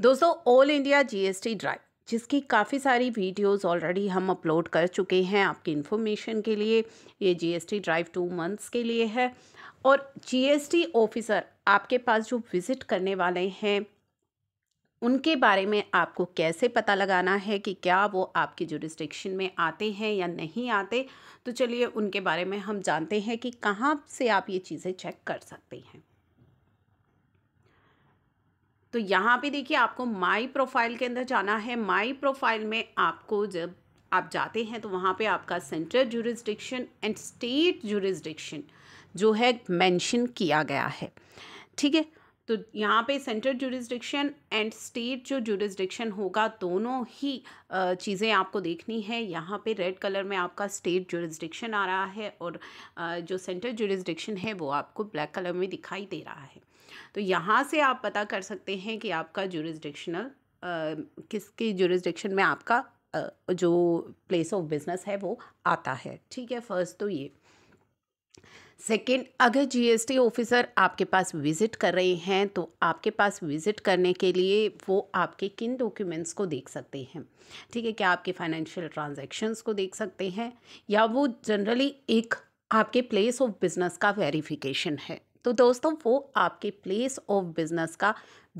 दोस्तों all India GST drive जिसकी काफ़ी सारी वीडियोस ऑलरेडी हम अपलोड कर चुके हैं आपकी इन्फॉर्मेशन के लिए ये जीएसटी ड्राइव टू मंथ्स के लिए है और जीएसटी ऑफिसर आपके पास जो विज़िट करने वाले हैं उनके बारे में आपको कैसे पता लगाना है कि क्या वो आपके जुरिस्डिक्शन में आते हैं या नहीं आते तो चलिए उनके बारे में हम जानते हैं कि कहाँ से आप ये चीज़ें चेक कर सकते हैं तो यहाँ पे देखिए आपको माई प्रोफाइल के अंदर जाना है माई प्रोफाइल में आपको जब आप जाते हैं तो वहाँ पे आपका central jurisdiction and state jurisdiction जो है मेंशन किया गया है ठीक है तो यहाँ पे सेंट्रल जुरिस्डिक्शन एंड स्टेट जो जुरिस्डिक्शन होगा दोनों ही चीज़ें आपको देखनी है यहाँ पे रेड कलर में आपका स्टेट जुरिस्डिक्शन आ रहा है और जो सेंट्रल जुरिस्डिक्शन है वो आपको ब्लैक कलर में दिखाई दे रहा है तो यहाँ से आप पता कर सकते हैं कि आपका जुरिस्डिक्शनल किसके जुरिस्डिक्शन में आपका जो प्लेस ऑफ बिजनेस है वो आता है ठीक है फर्स्ट तो ये सेकेंड अगर जीएसटी ऑफिसर आपके पास विज़िट कर रहे हैं तो आपके पास विज़िट करने के लिए वो आपके किन डॉक्यूमेंट्स को देख सकते हैं ठीक है क्या आपके फाइनेंशियल ट्रांजैक्शंस को देख सकते हैं या वो जनरली एक आपके प्लेस ऑफ बिजनेस का वेरिफिकेशन है तो दोस्तों वो आपके प्लेस ऑफ बिज़नेस का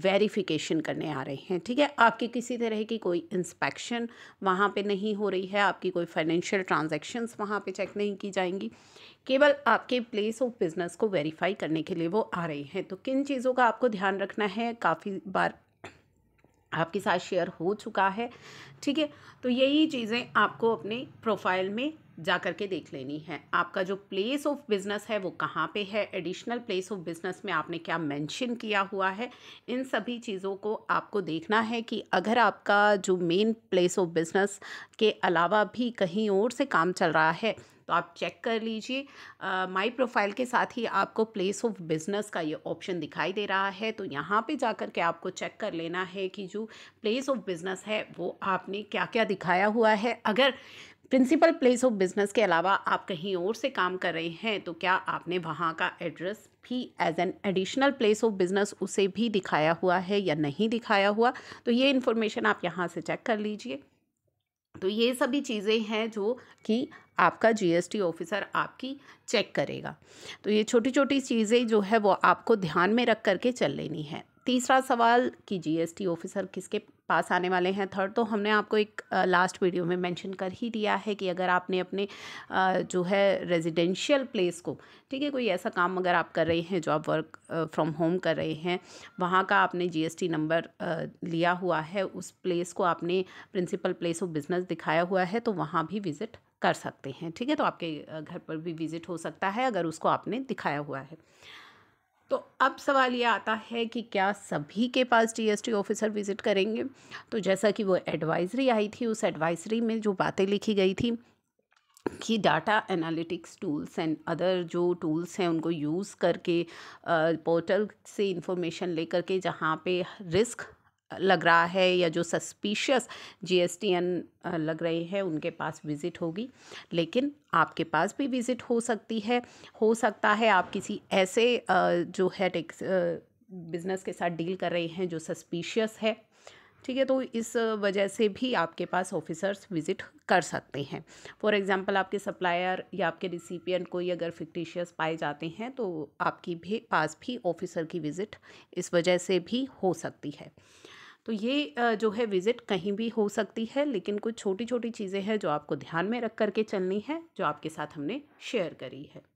वेरिफिकेशन करने आ रहे हैं ठीक है आपकी किसी तरह की कोई इंस्पेक्शन वहाँ पे नहीं हो रही है आपकी कोई फाइनेंशियल ट्रांजैक्शंस वहाँ पे चेक नहीं की जाएंगी केवल आपके प्लेस ऑफ बिज़नेस को वेरीफाई करने के लिए वो आ रहे हैं तो किन चीज़ों का आपको ध्यान रखना है काफ़ी बार आपके साथ शेयर हो चुका है ठीक है तो यही चीज़ें आपको अपने प्रोफाइल में जा कर के देख लेनी है आपका जो प्लेस ऑफ बिज़नेस है वो कहाँ पे है एडिशनल प्लेस ऑफ बिज़नेस में आपने क्या मेंशन किया हुआ है इन सभी चीज़ों को आपको देखना है कि अगर आपका जो मेन प्लेस ऑफ बिज़नेस के अलावा भी कहीं और से काम चल रहा है तो आप चेक कर लीजिए माय प्रोफाइल के साथ ही आपको प्लेस ऑफ बिज़नेस का ये ऑप्शन दिखाई दे रहा है तो यहाँ पे जाकर के आपको चेक कर लेना है कि जो प्लेस ऑफ बिज़नेस है वो आपने क्या क्या दिखाया हुआ है अगर प्रिंसिपल प्लेस ऑफ बिजनेस के अलावा आप कहीं और से काम कर रहे हैं तो क्या आपने वहाँ का एड्रेस भी as an additional place of business उसे भी दिखाया हुआ है या नहीं दिखाया हुआ तो ये इन्फॉर्मेशन आप यहाँ से चेक कर लीजिए तो ये सभी चीज़ें हैं जो कि आपका जीएसटी ऑफिसर आपकी चेक करेगा तो ये छोटी छोटी चीज़ें जो है वो आपको ध्यान में रख करके चल लेनी है तीसरा सवाल कि जीएसटी ऑफिसर किसके पास आने वाले हैं थर्ड तो हमने आपको एक लास्ट वीडियो में मेंशन कर ही दिया है कि अगर आपने अपने जो है रेजिडेंशियल प्लेस को ठीक है कोई ऐसा काम अगर आप कर रहे हैं जो आप वर्क फ्रॉम होम कर रहे हैं वहाँ का आपने जीएसटी नंबर लिया हुआ है उस प्लेस को आपने प्रिंसिपल प्लेस ऑफ बिजनेस दिखाया हुआ है तो वहाँ भी विज़िट कर सकते हैं ठीक है तो आपके घर पर भी विज़िट हो सकता है अगर उसको आपने दिखाया हुआ है तो अब सवाल ये आता है कि क्या सभी के पास जीएसटी ऑफिसर विज़िट करेंगे तो जैसा कि वो एडवाइजरी आई थी उस एडवाइजरी में जो बातें लिखी गई थी कि data analytics tools and other जो टूल्स हैं उनको यूज़ करके पोर्टल से इंफॉर्मेशन लेकर के जहाँ पे रिस्क लग रहा है या जो सस्पिशियस जी लग रहे हैं उनके पास विज़िट होगी लेकिन आपके पास भी विज़िट हो सकती है हो सकता है आप किसी ऐसे जो है टेक्स बिज़नेस के साथ डील कर रहे हैं जो सस्पिशियस है ठीक है तो इस वजह से भी आपके पास ऑफिसर्स विज़िट कर सकते हैं फॉर एग्ज़ाम्पल आपके सप्लायर या आपके रिसिपियन कोई अगर फिक्टिशियस पाए जाते हैं तो आपकी भी पास भी ऑफिसर की विज़िट इस वजह से भी हो सकती है तो ये जो है विज़िट कहीं भी हो सकती है लेकिन कुछ छोटी छोटी चीज़ें हैं जो आपको ध्यान में रख करके चलनी है जो आपके साथ हमने शेयर करी है